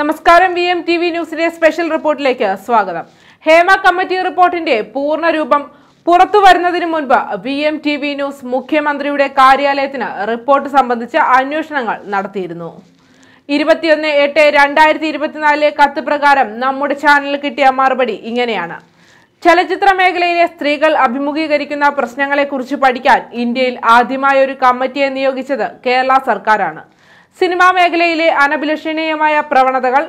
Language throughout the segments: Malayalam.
നമസ്കാരം വി എം ടി വി ന്യൂസിലെ സ്പെഷ്യൽ റിപ്പോർട്ടിലേക്ക് സ്വാഗതം ഹേമ കമ്മിറ്റി റിപ്പോർട്ടിന്റെ പൂർണ്ണ രൂപം പുറത്തു വരുന്നതിന് മുൻപ് V M T V news മുഖ്യമന്ത്രിയുടെ കാര്യാലയത്തിന് റിപ്പോർട്ട് സംബന്ധിച്ച് അന്വേഷണങ്ങൾ നടത്തിയിരുന്നു ഇരുപത്തിയൊന്ന് എട്ട് രണ്ടായിരത്തി ഇരുപത്തിനാലിലെ കത്ത് പ്രകാരം നമ്മുടെ ചാനലിൽ കിട്ടിയ മറുപടി ഇങ്ങനെയാണ് ചലച്ചിത്ര മേഖലയിലെ സ്ത്രീകൾ അഭിമുഖീകരിക്കുന്ന പ്രശ്നങ്ങളെക്കുറിച്ച് പഠിക്കാൻ ഇന്ത്യയിൽ ആദ്യമായൊരു ഒരു കമ്മിറ്റിയെ നിയോഗിച്ചത് കേരള സർക്കാരാണ് സിനിമാ മേഖലയിലെ അനഭിലഷണീയമായ പ്രവണതകൾ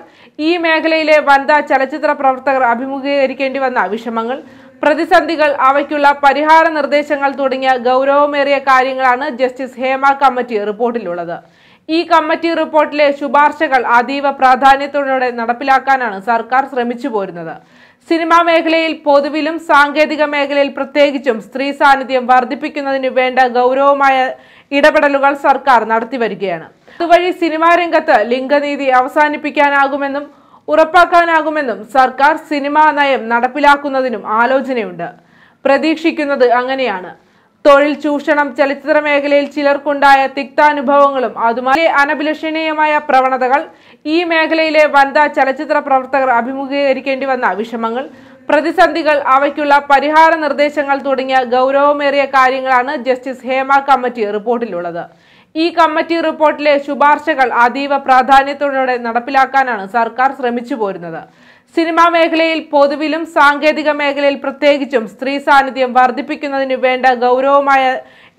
ഈ മേഖലയിലെ വനിതാ ചലച്ചിത്ര പ്രവർത്തകർ അഭിമുഖീകരിക്കേണ്ടി വന്ന വിഷമങ്ങൾ പ്രതിസന്ധികൾ അവയ്ക്കുള്ള പരിഹാര നിർദ്ദേശങ്ങൾ തുടങ്ങിയ ഗൗരവമേറിയ കാര്യങ്ങളാണ് ജസ്റ്റിസ് ഹേമ കമ്മിറ്റി റിപ്പോർട്ടിലുള്ളത് ഈ കമ്മിറ്റി റിപ്പോർട്ടിലെ ശുപാർശകൾ അതീവ പ്രാധാന്യത്തോടെ നടപ്പിലാക്കാനാണ് സർക്കാർ ശ്രമിച്ചു പോരുന്നത് സിനിമാ മേഖലയിൽ പൊതുവിലും സാങ്കേതിക മേഖലയിൽ പ്രത്യേകിച്ചും സ്ത്രീ സാന്നിധ്യം വർദ്ധിപ്പിക്കുന്നതിന് വേണ്ട ഗൗരവമായ ഇടപെടലുകൾ സർക്കാർ നടത്തിവരികയാണ് അതുവഴി സിനിമാ രംഗത്ത് ലിംഗനീതി അവസാനിപ്പിക്കാനാകുമെന്നും ഉറപ്പാക്കാനാകുമെന്നും സർക്കാർ സിനിമാ നയം നടപ്പിലാക്കുന്നതിനും ആലോചനയുണ്ട് പ്രതീക്ഷിക്കുന്നത് അങ്ങനെയാണ് തൊഴിൽ ചൂഷണം ചലച്ചിത്ര മേഖലയിൽ ചിലർക്കുണ്ടായ തിക്താനുഭവങ്ങളും അതുമായി അനഭിലഷണീയമായ പ്രവണതകൾ ഈ മേഖലയിലെ വനിതാ ചലച്ചിത്ര പ്രവർത്തകർ അഭിമുഖീകരിക്കേണ്ടി വന്ന വിഷമങ്ങൾ പ്രതിസന്ധികൾ അവയ്ക്കുള്ള പരിഹാര നിർദ്ദേശങ്ങൾ തുടങ്ങിയ ഗൗരവമേറിയ കാര്യങ്ങളാണ് ജസ്റ്റിസ് ഹേമ കമ്മിറ്റി റിപ്പോർട്ടിലുള്ളത് ഈ കമ്മിറ്റി റിപ്പോർട്ടിലെ ശുപാർശകൾ അതീവ പ്രാധാന്യത്തോടെ നടപ്പിലാക്കാനാണ് സർക്കാർ ശ്രമിച്ചു പോരുന്നത് സിനിമാ മേഖലയിൽ പൊതുവിലും സാങ്കേതിക മേഖലയിൽ പ്രത്യേകിച്ചും സ്ത്രീ സാന്നിധ്യം വർദ്ധിപ്പിക്കുന്നതിന് വേണ്ട ഗൗരവമായ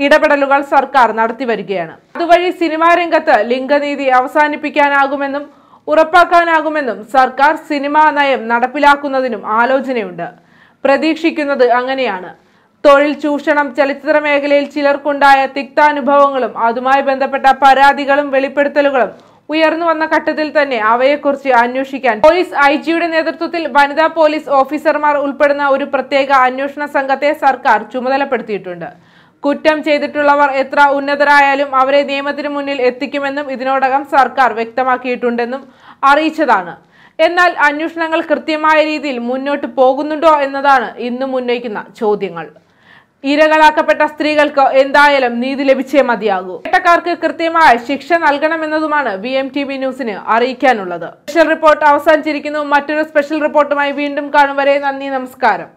ഇടപെടലുകൾ സർക്കാർ നടത്തി വരികയാണ് അതുവഴി സിനിമാ രംഗത്ത് ലിംഗനീതി അവസാനിപ്പിക്കാനാകുമെന്നും ഉറപ്പാക്കാനാകുമെന്നും സർക്കാർ സിനിമാ നയം നടപ്പിലാക്കുന്നതിനും ആലോചനയുണ്ട് പ്രതീക്ഷിക്കുന്നത് അങ്ങനെയാണ് തൊഴിൽ ചൂഷണം ചലച്ചിത്ര മേഖലയിൽ ചിലർക്കുണ്ടായ തിക്താനുഭവങ്ങളും അതുമായി ബന്ധപ്പെട്ട പരാതികളും വെളിപ്പെടുത്തലുകളും ഉയർന്നു വന്ന ഘട്ടത്തിൽ തന്നെ അവയെക്കുറിച്ച് അന്വേഷിക്കാൻ പോലീസ് ഐ ജിയുടെ നേതൃത്വത്തിൽ വനിതാ പോലീസ് ഓഫീസർമാർ ഉൾപ്പെടുന്ന ഒരു പ്രത്യേക അന്വേഷണ സംഘത്തെ സർക്കാർ ചുമതലപ്പെടുത്തിയിട്ടുണ്ട് കുറ്റം ചെയ്തിട്ടുള്ളവർ എത്ര ഉന്നതരായാലും അവരെ നിയമത്തിന് മുന്നിൽ എത്തിക്കുമെന്നും ഇതിനോടകം സർക്കാർ വ്യക്തമാക്കിയിട്ടുണ്ടെന്നും അറിയിച്ചതാണ് എന്നാൽ അന്വേഷണങ്ങൾ കൃത്യമായ രീതിയിൽ മുന്നോട്ട് പോകുന്നുണ്ടോ എന്നതാണ് ഇന്നും ഉന്നയിക്കുന്ന ചോദ്യങ്ങൾ ഇരകളാക്കപ്പെട്ട സ്ത്രീകൾക്ക് എന്തായാലും നീതി ലഭിച്ചേ മതിയാകൂ കേട്ടക്കാർക്ക് കൃത്യമായ ശിക്ഷ നൽകണമെന്നതുമാണ് വി എം ടി വി ന്യൂസിന് അറിയിക്കാനുള്ളത് സ്പെഷ്യൽ റിപ്പോർട്ട് അവസാനിച്ചിരിക്കുന്നു മറ്റൊരു സ്പെഷ്യൽ റിപ്പോർട്ടുമായി വീണ്ടും കാണും വരെ നന്ദി നമസ്കാരം